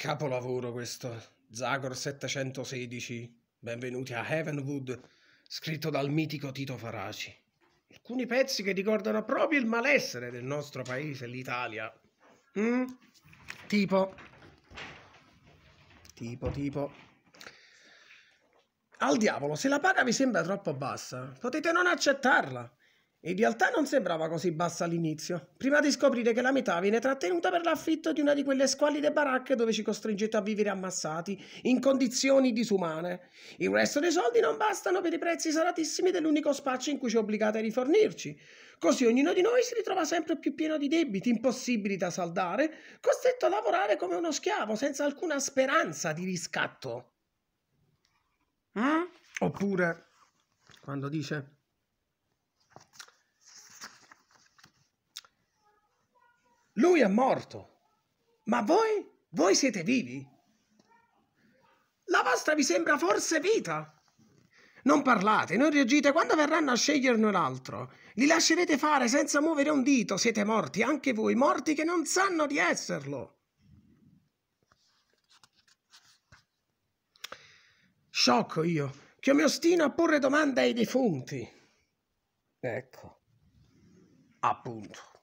Capolavoro questo. Zagor 716. Benvenuti a Heavenwood, scritto dal mitico Tito Faraci. Alcuni pezzi che ricordano proprio il malessere del nostro paese, l'Italia. Mm? Tipo. Tipo, tipo. Al diavolo, se la paga vi sembra troppo bassa, potete non accettarla. In realtà non sembrava così bassa all'inizio, prima di scoprire che la metà viene trattenuta per l'affitto di una di quelle squallide baracche dove ci costringete a vivere ammassati, in condizioni disumane. Il resto dei soldi non bastano per i prezzi salatissimi dell'unico spaccio in cui ci obbligate a rifornirci. Così ognuno di noi si ritrova sempre più pieno di debiti impossibili da saldare, costretto a lavorare come uno schiavo, senza alcuna speranza di riscatto. Mm? Oppure, quando dice... Lui è morto, ma voi, voi siete vivi. La vostra vi sembra forse vita? Non parlate, non reagite. Quando verranno a sceglierne un altro, li lascerete fare senza muovere un dito. Siete morti, anche voi, morti che non sanno di esserlo. Sciocco io, che mi ostino a porre domande ai defunti. Ecco, appunto.